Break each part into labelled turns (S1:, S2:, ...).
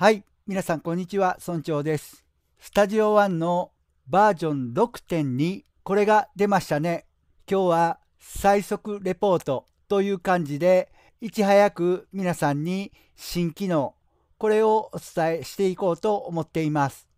S1: はい、皆さんこんにちは、村長です。スタジオンのバージョン6.2、これが出ましたね。今日は最速レポートという感じで、いち早く皆さんに新機能、これをお伝えしていこうと思っています。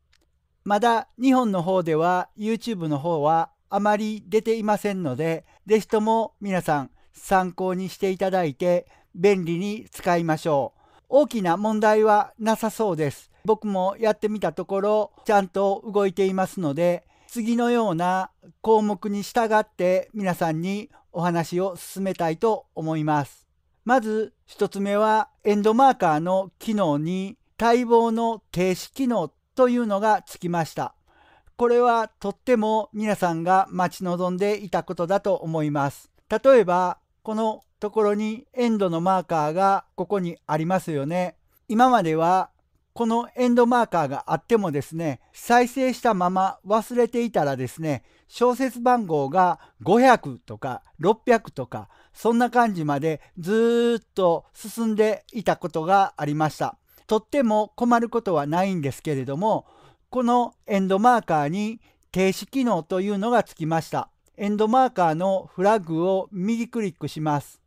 S1: まだ日本の方では YouTube の方はあまり出ていませんので、是非とも皆さん参考にしていただいて便利に使いましょう。大きな問題はなさそうです。僕もやってみたところちゃんと動いていますので次のような項目に従って皆さんにお話を進めたいと思います。まず1つ目はエンドマーカーの機能に待望の停止機能というのがつきました。これはとっても皆さんが待ち望んでいたことだと思います。例えばこのところにエンドのマーカーがここにありますよね。今まではこのエンドマーカーがあってもですね、再生したまま忘れていたらですね、小説番号が500とか600とか、そんな感じまでずっと進んでいたことがありました。とっても困ることはないんですけれども、このエンドマーカーに停止機能というのがつきました。エンドマーカーのフラッグを右クリックします。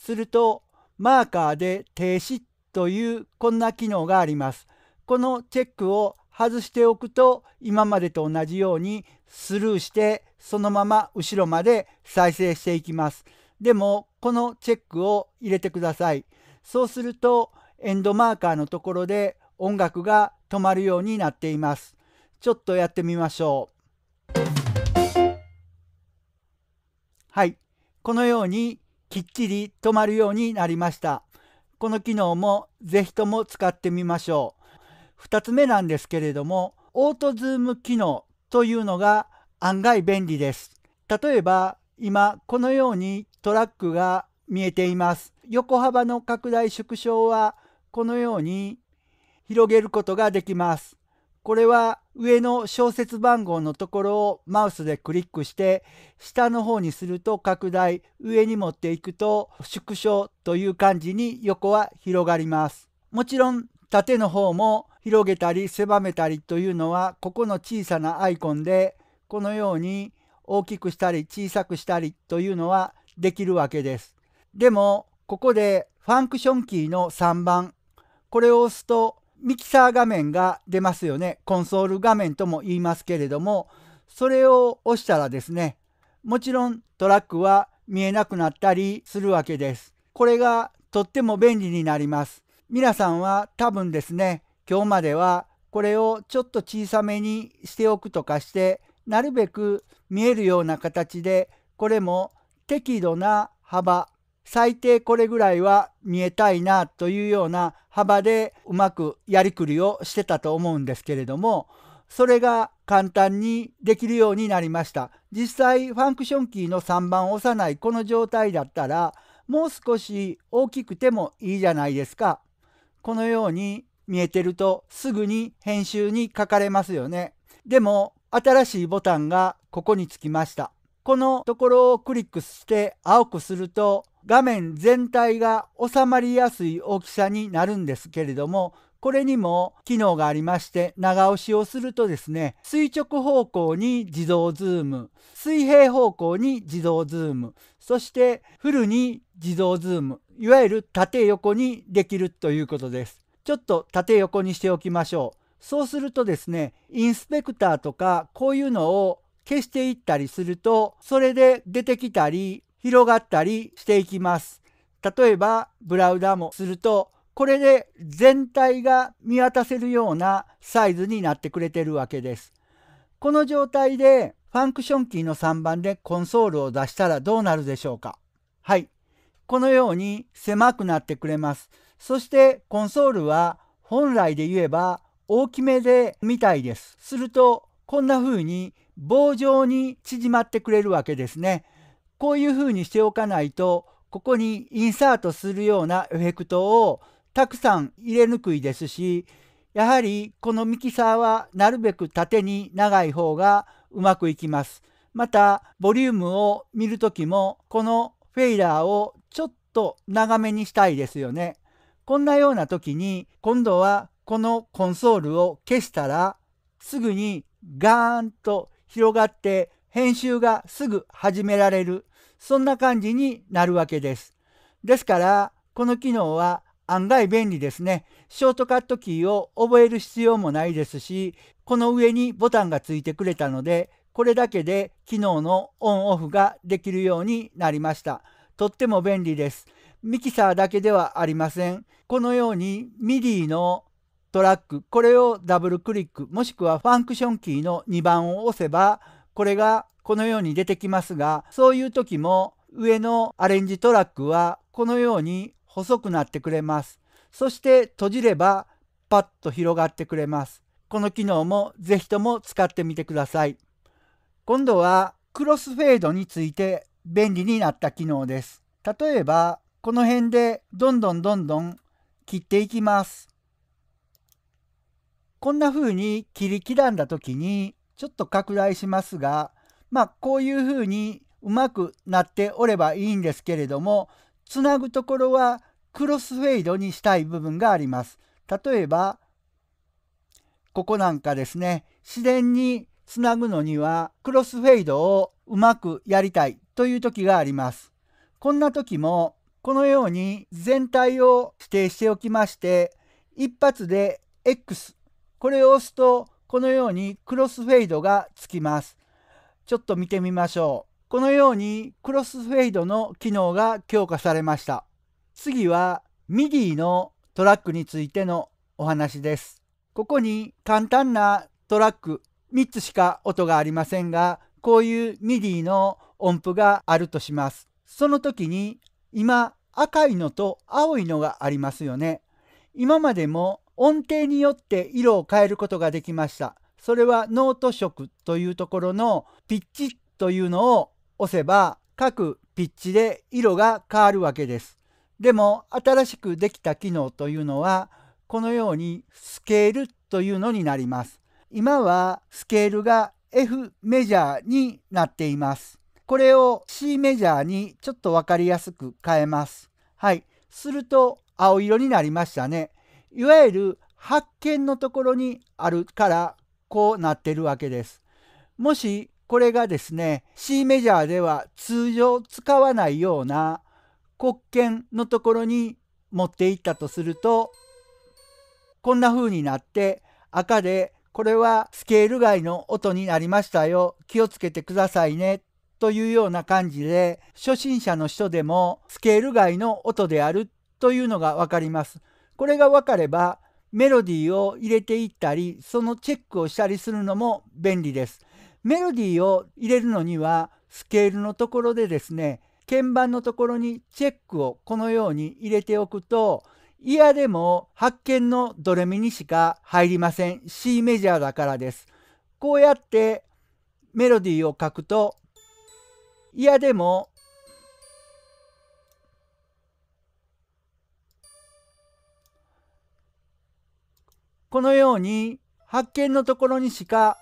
S1: するとマーカーで停止というこんな機能があります。このチェックを外しておくと今までと同じようにスルーしてそのまま後ろまで再生していきます。でもこのチェックを入れてください。そうするとエンドマーカーのところで音楽が止まるようになっています。ちょっとやってみましょう。はい。このようにきっちり止まるようになりました。この機能もぜひとも使ってみましょう。2つ目なんですけれども、オートズーム機能というのが案外便利です。例えば今このようにトラックが見えています。横幅の拡大縮小はこのように広げることができます。これは上の小説番号のところをマウスでクリックして下の方にすると拡大上に持っていくと縮小という感じに横は広がりますもちろん縦の方も広げたり狭めたりというのはここの小さなアイコンでこのように大きくしたり小さくしたりというのはできるわけですでもここでファンクションキーの3番これを押すとミキサー画面が出ますよね。コンソール画面とも言いますけれども、それを押したらですね、もちろんトラックは見えなくなったりするわけです。これがとっても便利になります。皆さんは多分ですね、今日まではこれをちょっと小さめにしておくとかして、なるべく見えるような形で、これも適度な幅最低これぐらいは見えたいなというような幅でうまくやりくりをしてたと思うんですけれどもそれが簡単にできるようになりました実際ファンクションキーの3番を押さないこの状態だったらもう少し大きくてもいいじゃないですかこのように見えてるとすぐに編集に書かれますよねでも新しいボタンがここにつきましたこのところをクリックして青くすると画面全体が収まりやすい大きさになるんですけれどもこれにも機能がありまして長押しをするとですね垂直方向に自動ズーム水平方向に自動ズームそしてフルに自動ズームいわゆる縦横にできるということですちょっと縦横にしておきましょうそうするとですねインスペクターとかこういうのを消していったりするとそれで出てきたり広がったりしていきます。例えばブラウダもするとこれで全体が見渡せるようなサイズになってくれてるわけです。この状態でファンクションキーの3番でコンソールを出したらどうなるでしょうかはい。このように狭くなってくれます。そしてコンソールは本来で言えば大きめで見たいです。するとこんな風に棒状に縮まってくれるわけですね。こういう風にしておかないとここにインサートするようなエフェクトをたくさん入れにくいですしやはりこのミキサーはなるべく縦に長い方がうまくいきます。またボリュームを見る時もこのフェイラーをちょっと長めにしたいですよね。こんなような時に今度はこのコンソールを消したらすぐにガーンと広がって編集がすぐ始められるそんな感じになるわけです。ですから、この機能は案外便利ですね。ショートカットキーを覚える必要もないですし、この上にボタンがついてくれたので、これだけで機能のオンオフができるようになりました。とっても便利です。ミキサーだけではありません。このように MIDI のトラック、これをダブルクリック、もしくはファンクションキーの2番を押せば、これがこのように出てきますがそういう時も上のアレンジトラックはこのように細くなってくれます。そして閉じればパッと広がってくれます。この機能も是非とも使ってみてください。今度はクロスフェードについて便利になった機能です。例えばこの辺でどんどんどんどん切っていきます。こんな風に切り刻んだ時にちょっと拡大しますがまあこういうふうにうまくなっておればいいんですけれどもつなぐところはクロスフェードにしたい部分があります。例えばここなんかですね自然につなぐのにはクロスフェードをうまくやりたいという時があります。こんな時もこのように全体を指定しておきまして一発で X これを押すとこのようにクロスフェードがつきます。ちょっと見てみましょう。このようにクロスフェードの機能が強化されました。次は MIDI のトラックについてのお話です。ここに簡単なトラック3つしか音がありませんが、こういう MIDI の音符があるとします。その時に今赤いのと青いのがありますよね。今までも音程によって色を変えることができました。それはノート色というところのピッチというのを押せば各ピッチで色が変わるわけです。でも新しくできた機能というのはこのようにスケールというのになります。今はスケールが F メジャーになっています。これを C メジャーにちょっと分かりやすく変えます。はい。すると青色になりましたね。いわゆる発見のところにあるからこうなってるわけです。もしこれがですね C メジャーでは通常使わないような黒鍵のところに持っていったとするとこんな風になって赤でこれはスケール外の音になりましたよ気をつけてくださいねというような感じで初心者の人でもスケール外の音であるというのが分かります。これが分かればメロディーを入れていったりそのチェックをしたりするのも便利です。メロディーを入れるのにはスケールのところでですね鍵盤のところにチェックをこのように入れておくと嫌でも発見のドレミにしか入りません C メジャーだからです。こうやってメロディーを書くと嫌でもこのように発見のところにしか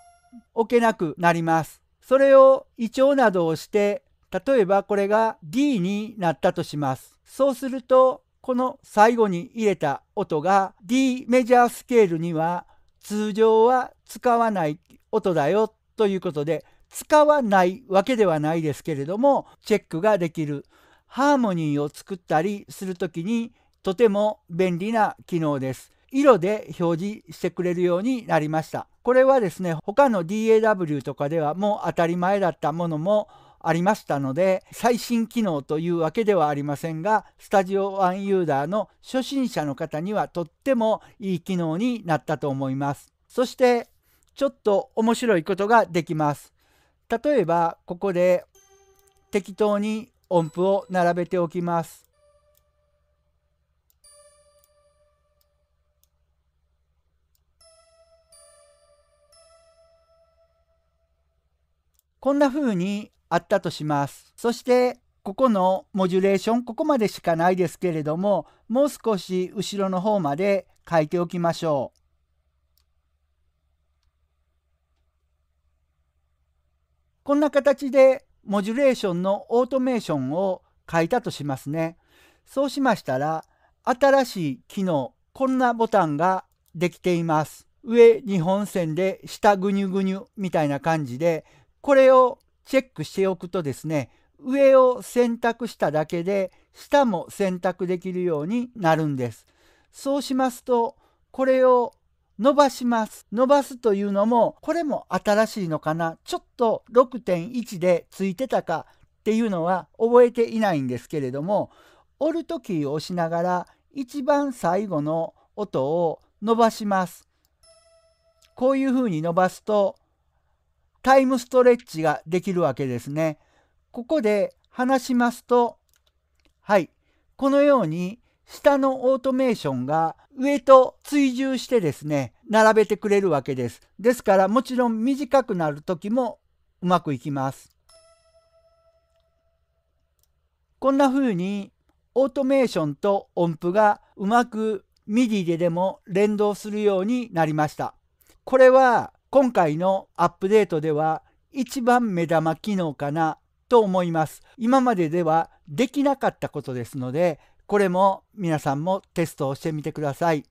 S1: 置けなくなります。それを胃腸などをして、例えばこれが D になったとします。そうすると、この最後に入れた音が D メジャースケールには通常は使わない音だよということで、使わないわけではないですけれども、チェックができる。ハーモニーを作ったりする時にとても便利な機能です。色で表示してくれるようになりました。これはですね、他の DAW とかではもう当たり前だったものもありましたので、最新機能というわけではありませんが、スタジオワンユーザーの初心者の方にはとってもいい機能になったと思います。そして、ちょっと面白いことができます。例えば、ここで適当に音符を並べておきます。こんな風にあったとします。そしてここのモジュレーションここまでしかないですけれどももう少し後ろの方まで書いておきましょう。こんな形でモジュレーションのオートメーションを書いたとしますね。そうしましたら新しい機能こんなボタンができています。上2本線で下グニュグニュみたいな感じでこれをチェックしておくとですね上を選択しただけで下も選択できるようになるんです。そうしますとこれを伸ばします。伸ばすというのもこれも新しいのかなちょっと6.1でついてたかっていうのは覚えていないんですけれどもオルトキーを押しながら一番最後の音を伸ばします。こういうふうに伸ばすとタイムストレッチができるわけですね。ここで話しますと、はい、このように下のオートメーションが上と追従してですね、並べてくれるわけです。ですからもちろん短くなる時もうまくいきます。こんな風にオートメーションと音符がうまく MIDI ででも連動するようになりました。これは今回のアップデートでは一番目玉機能かなと思います。今までではできなかったことですので、これも皆さんもテストをしてみてください。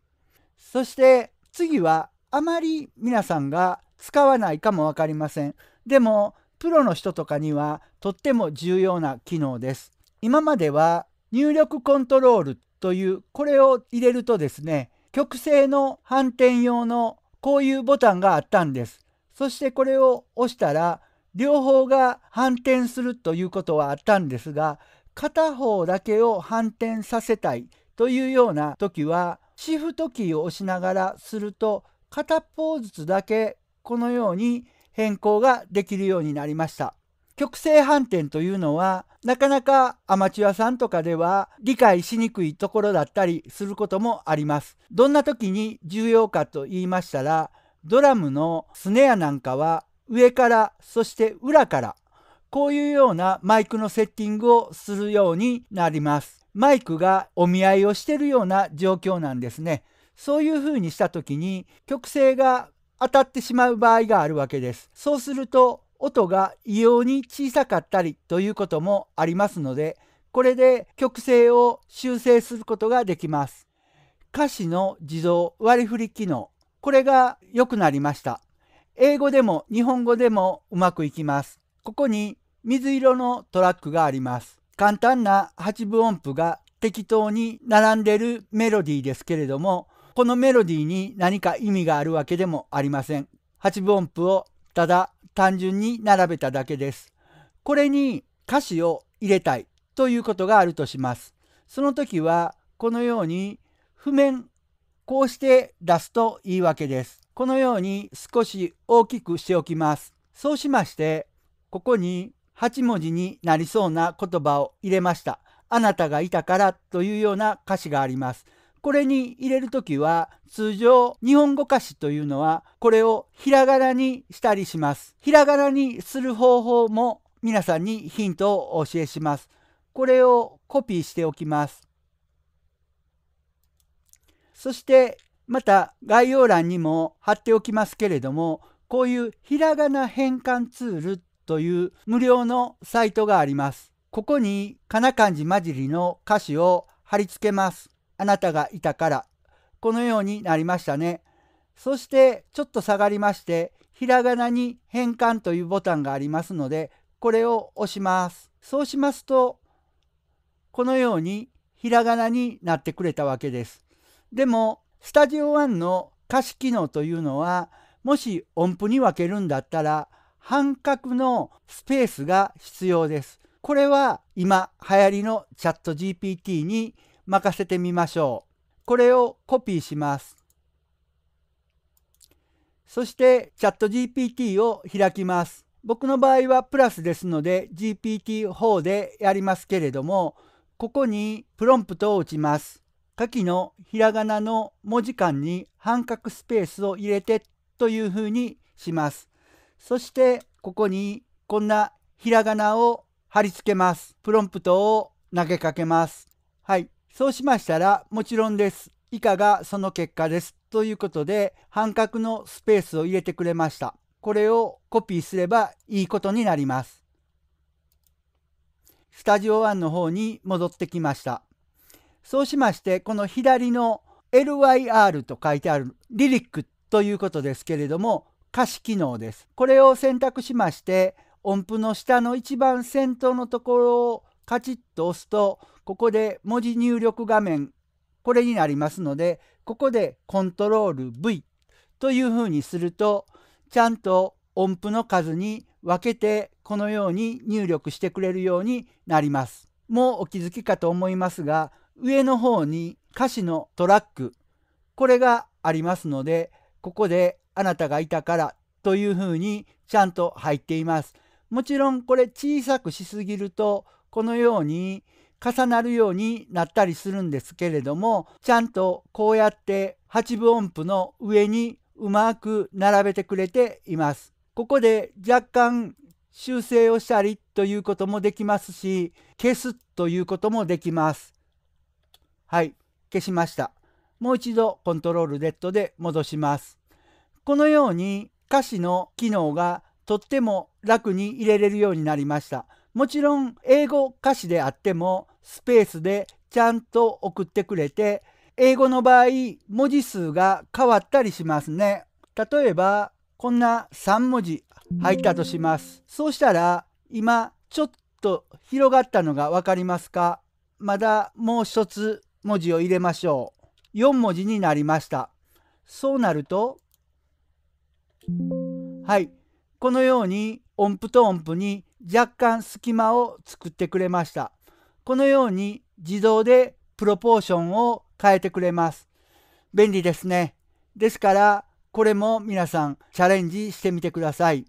S1: そして次はあまり皆さんが使わないかも分かりません。でもプロの人とかにはとっても重要な機能です。今までは入力コントロールというこれを入れるとですね、曲線の反転用のこういうボタンがあったんです。そしてこれを押したら両方が反転するということはあったんですが片方だけを反転させたいというような時はシフトキーを押しながらすると片方ずつだけこのように変更ができるようになりました。極性反転というのはなかなかアマチュアさんとかでは理解しにくいところだったりすることもあります。どんな時に重要かと言いましたら、ドラムのスネアなんかは上からそして裏からこういうようなマイクのセッティングをするようになります。マイクがお見合いをしてるような状況なんですね。そういう風にした時に曲線が当たってしまう場合があるわけです。そうすると音が異様に小さかったりということもありますので、これで曲線を修正することができます。歌詞の自動割り振り機能、これが良くなりました。英語でも日本語でもうまくいきます。ここに水色のトラックがあります。簡単な8分音符が適当に並んでるメロディーですけれども、このメロディーに何か意味があるわけでもありません。8分音符をただ単純に並べただけです。これに歌詞を入れたいということがあるとします。その時はこのように譜面こうして出すといいわけです。このように少し大きくしておきます。そうしましてここに8文字になりそうな言葉を入れました。あなたがいたからというような歌詞があります。これに入れるときは、通常、日本語歌詞というのは、これをひらがなにしたりします。ひらがなにする方法も皆さんにヒントをお教えします。これをコピーしておきます。そして、また概要欄にも貼っておきますけれども、こういうひらがな変換ツールという無料のサイトがあります。ここに、かな漢字混じりの歌詞を貼り付けます。あなたがいたから。このようになりましたね。そしてちょっと下がりまして、ひらがなに変換というボタンがありますので、これを押します。そうしますと、このようにひらがなになってくれたわけです。でも、スタジオ1の歌詞機能というのは、もし音符に分けるんだったら、半角のスペースが必要です。これは今流行りのチャット GPT に任せてみましょう。これをコピーします。そしてチャット GPT を開きます。僕の場合はプラスですので GPT4 でやりますけれども、ここにプロンプトを打ちます。下記のひらがなの文字間に半角スペースを入れてというふうにします。そしてここにこんなひらがなを貼り付けます。プロンプトを投げかけます。はい。そうしましたら、もちろんです。以下がその結果です。ということで、半角のスペースを入れてくれました。これをコピーすればいいことになります。スタジオ1の方に戻ってきました。そうしまして、この左の LYR と書いてあるリリックということですけれども、歌詞機能です。これを選択しまして、音符の下の一番先頭のところをカチッと押すとここで文字入力画面これになりますのでここでコントロール V というふうにするとちゃんと音符の数に分けてこのように入力してくれるようになります。もうお気づきかと思いますが上の方に歌詞のトラックこれがありますのでここであなたがいたからというふうにちゃんと入っています。もちろんこれ小さくしすぎるとこのように重なるようになったりするんですけれどもちゃんとこうやって8分音符の上にうまく並べてくれています。ここで若干修正をしたりということもできますし消すということもできます。はい、消しました。もう一度コントロール Z で戻します。このように歌詞の機能がとっても楽に入れれるようになりました。もちろん英語歌詞であってもスペースでちゃんと送ってくれて英語の場合文字数が変わったりしますね。例えばこんな3文字入ったとします。そうしたら今ちょっと広がったのが分かりますかまだもう一つ文字を入れましょう。4文字になりました。そうなるとはいこのように音符と音符に若干隙間を作ってくれました。このように自動でプロポーションを変えてくれます。便利ですね。ですからこれも皆さんチャレンジしてみてください。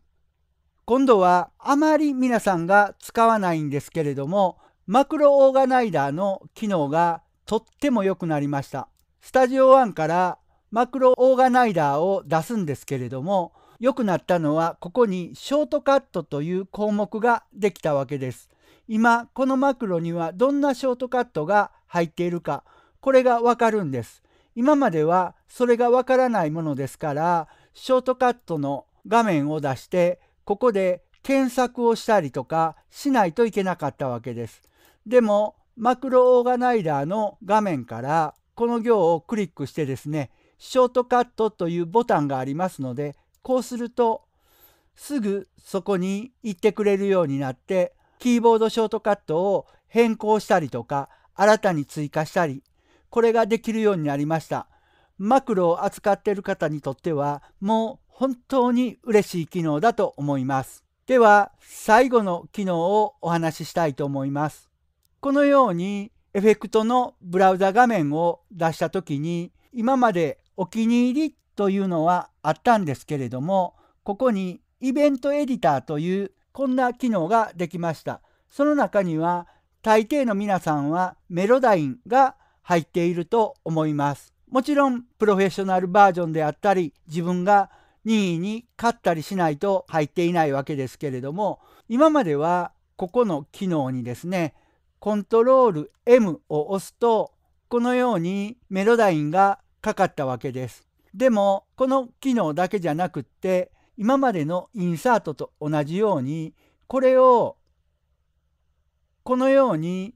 S1: 今度はあまり皆さんが使わないんですけれどもマクロオーガナイダーの機能がとっても良くなりました。スタジオ1からマクロオーガナイダーを出すんですけれども良くなったのはここにショートカットという項目ができたわけです。今このマクロにはどんなショートカットが入っているかこれがわかるんです。今まではそれがわからないものですからショートカットの画面を出してここで検索をしたりとかしないといけなかったわけです。でもマクロオーガナイザーの画面からこの行をクリックしてですねショートカットというボタンがありますのでこうするとすぐそこに行ってくれるようになってキーボードショートカットを変更したりとか新たに追加したりこれができるようになりました。マクロを扱っている方にとってはもう本当に嬉しい機能だと思います。では最後の機能をお話ししたいと思います。このようにエフェクトのブラウザ画面を出した時に今までお気に入りというのはあったんですけれどもここにイベントエディターというこんな機能ができましたその中には大抵の皆さんはメロダインが入っていると思いますもちろんプロフェッショナルバージョンであったり自分が任意に買ったりしないと入っていないわけですけれども今まではここの機能にですねコントロール M を押すとこのようにメロダインがかかったわけです。でもこの機能だけじゃなくって今までのインサートと同じようにこれをこのように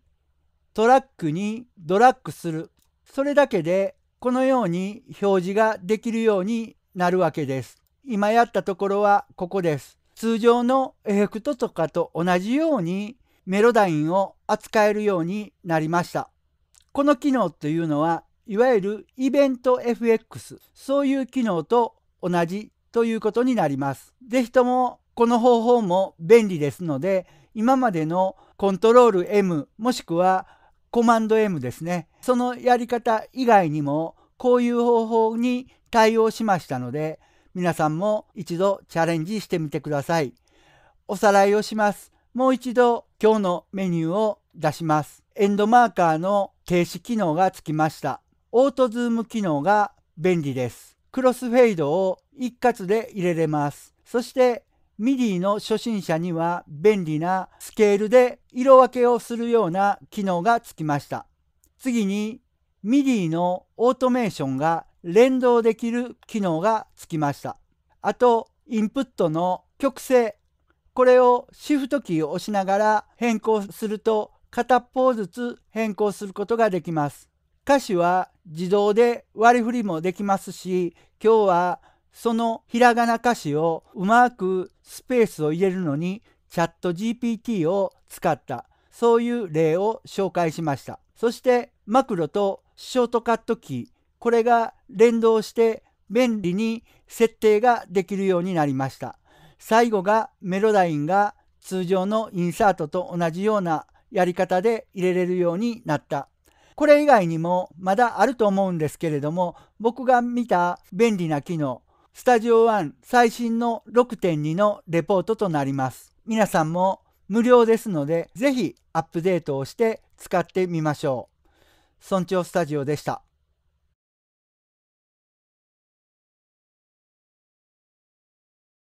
S1: トラックにドラッグするそれだけでこのように表示ができるようになるわけです。今やったところはここです。通常のエフェクトとかと同じようにメロダインを扱えるようになりました。この機能というのはいわゆるイベント FX、そういう機能と同じということになります。是非ともこの方法も便利ですので、今までのコントロール M もしくはコマンド M ですね。そのやり方以外にもこういう方法に対応しましたので、皆さんも一度チャレンジしてみてください。おさらいをします。もう一度今日のメニューを出します。エンドマーカーの停止機能がつきました。オートズーム機能が便利です。クロスフェードを一括で入れれます。そして MIDI の初心者には便利なスケールで色分けをするような機能がつきました。次に MIDI のオートメーションが連動できる機能がつきました。あと、インプットの曲線。これをシフトキーを押しながら変更すると片方ずつ変更することができます。歌詞は自動で割り振りもできますし今日はそのひらがな歌詞をうまくスペースを入れるのにチャット GPT を使ったそういう例を紹介しましたそしてマクロとショートカットキーこれが連動して便利に設定ができるようになりました最後がメロダインが通常のインサートと同じようなやり方で入れれるようになったこれ以外にもまだあると思うんですけれども、僕が見た便利な機能、スタジオン最新の6.2のレポートとなります。皆さんも無料ですので、ぜひアップデートをして使ってみましょう。村長スタジオでした。